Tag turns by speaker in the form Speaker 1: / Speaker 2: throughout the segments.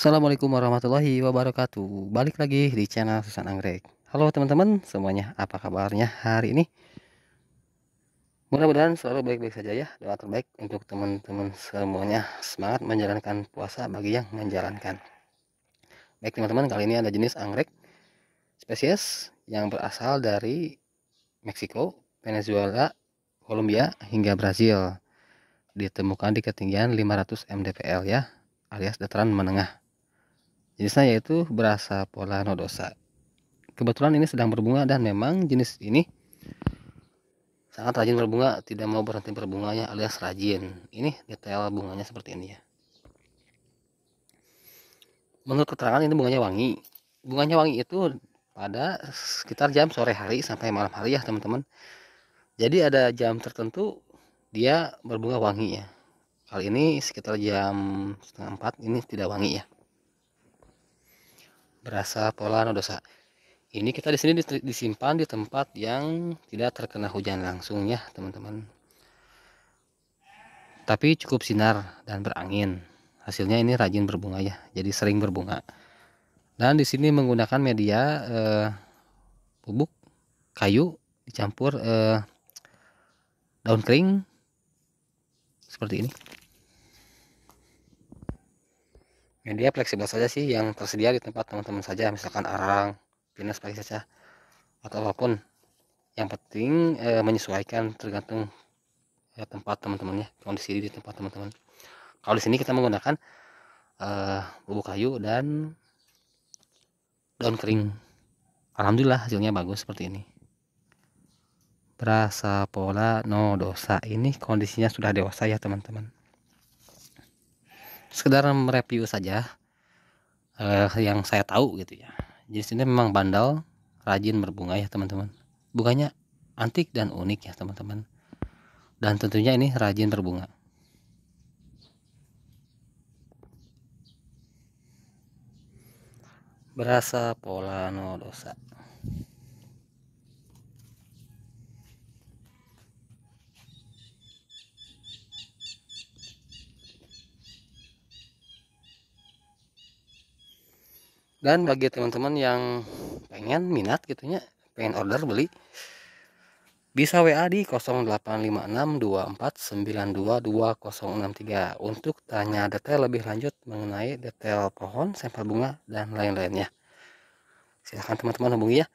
Speaker 1: Assalamualaikum warahmatullahi wabarakatuh Balik lagi di channel Susan Anggrek Halo teman-teman semuanya apa kabarnya hari ini Mudah-mudahan selalu baik-baik saja ya Doa terbaik untuk teman-teman semuanya Semangat menjalankan puasa bagi yang menjalankan Baik teman-teman kali ini ada jenis anggrek Spesies yang berasal dari Meksiko, Venezuela, Kolombia hingga Brazil ditemukan di ketinggian 500 mdpl ya alias dataran menengah Jenisnya yaitu berasa pola nodosa. Kebetulan ini sedang berbunga dan memang jenis ini sangat rajin berbunga, tidak mau berhenti berbunganya alias rajin. Ini detail bunganya seperti ini ya. Menurut keterangan ini bunganya wangi. Bunganya wangi itu pada sekitar jam sore hari sampai malam hari ya teman-teman. Jadi ada jam tertentu dia berbunga wangi ya. Kali ini sekitar jam setengah empat ini tidak wangi ya berasa pola nodosa. Oh, ini kita di sini disimpan di tempat yang tidak terkena hujan langsung ya, teman-teman. Tapi cukup sinar dan berangin. Hasilnya ini rajin berbunga ya, jadi sering berbunga. Dan di sini menggunakan media eh, bubuk kayu dicampur eh, daun kering seperti ini. media fleksibel saja sih yang tersedia di tempat teman-teman saja misalkan arang pinus pakai saja atau apapun yang penting e, menyesuaikan tergantung ya, tempat teman-temannya kondisi di tempat teman-teman kalau di sini kita menggunakan e, bubuk kayu dan daun kering Alhamdulillah hasilnya bagus seperti ini berasa pola no dosa ini kondisinya sudah dewasa ya teman-teman sekedar mereview saja uh, yang saya tahu gitu ya jenis ini memang bandal rajin berbunga ya teman-teman bunganya antik dan unik ya teman-teman dan tentunya ini rajin berbunga berasa pola nodosa dan bagi teman-teman yang pengen minat gitu ya pengen order beli bisa WA di 085624922063 untuk tanya detail lebih lanjut mengenai detail pohon, sampel bunga, dan lain-lainnya. Silahkan teman-teman hubungi ya.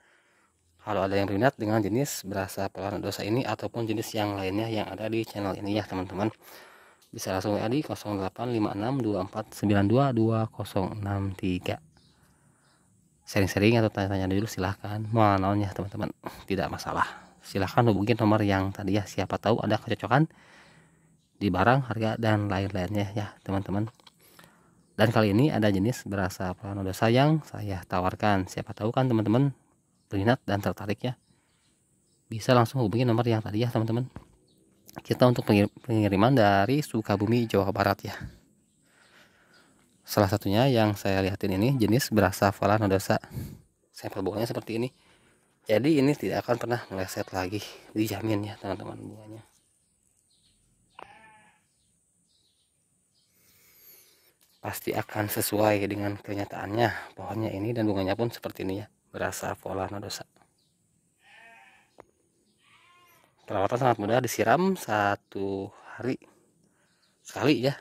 Speaker 1: Kalau ada yang berminat dengan jenis berasa pelan dosa ini ataupun jenis yang lainnya yang ada di channel ini ya teman-teman. Bisa langsung WA di 085624922063 sering-sering atau tanya-tanya dulu silahkan mau ya teman-teman tidak masalah silahkan hubungi nomor yang tadi ya siapa tahu ada kecocokan di barang harga dan lain-lainnya ya teman-teman dan kali ini ada jenis berasa dosa yang saya tawarkan siapa tahu kan teman-teman berminat dan tertarik ya bisa langsung hubungi nomor yang tadi ya teman-teman kita untuk pengiriman dari Sukabumi Jawa Barat ya Salah satunya yang saya lihatin ini jenis berasa Brassavola nodosa. Sampel buahnya seperti ini. Jadi ini tidak akan pernah meleset lagi, dijamin ya teman-teman buahnya. Pasti akan sesuai dengan kenyataannya pohonnya ini dan bunganya pun seperti ini ya, berasa pola nodosa. Perawatan sangat mudah, disiram satu hari sekali ya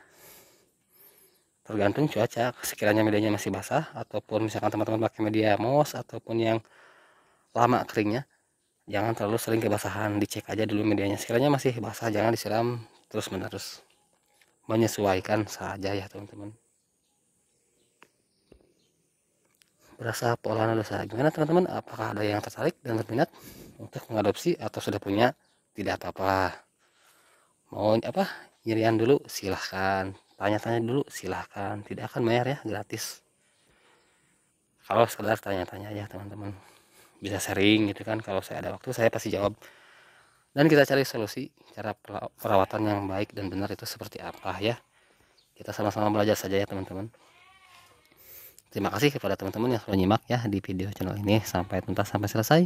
Speaker 1: tergantung cuaca sekiranya medianya masih basah ataupun misalkan teman-teman pakai media mos ataupun yang lama keringnya jangan terlalu sering kebasahan dicek aja dulu medianya sekiranya masih basah jangan disiram terus menerus menyesuaikan saja ya teman-teman berasa pola analisa gimana teman-teman apakah ada yang tertarik dan berminat untuk mengadopsi atau sudah punya tidak apa-apa mau apa nyirian dulu silahkan tanya-tanya dulu silahkan tidak akan bayar ya gratis kalau sekedar tanya-tanya aja teman-teman bisa sering gitu kan kalau saya ada waktu saya pasti jawab dan kita cari solusi cara perawatan yang baik dan benar itu seperti apa ya kita sama-sama belajar saja ya teman-teman terima kasih kepada teman-teman yang sudah nyimak ya di video channel ini sampai tuntas sampai selesai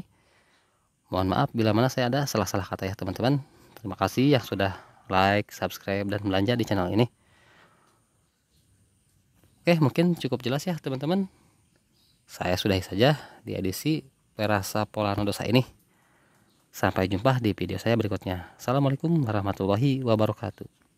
Speaker 1: mohon maaf bila mana saya ada salah-salah kata ya teman-teman terima kasih yang sudah like subscribe dan belanja di channel ini Oke, mungkin cukup jelas ya teman-teman. Saya sudahi saja di edisi perasa pola anu dosa ini. Sampai jumpa di video saya berikutnya. Assalamualaikum warahmatullahi wabarakatuh.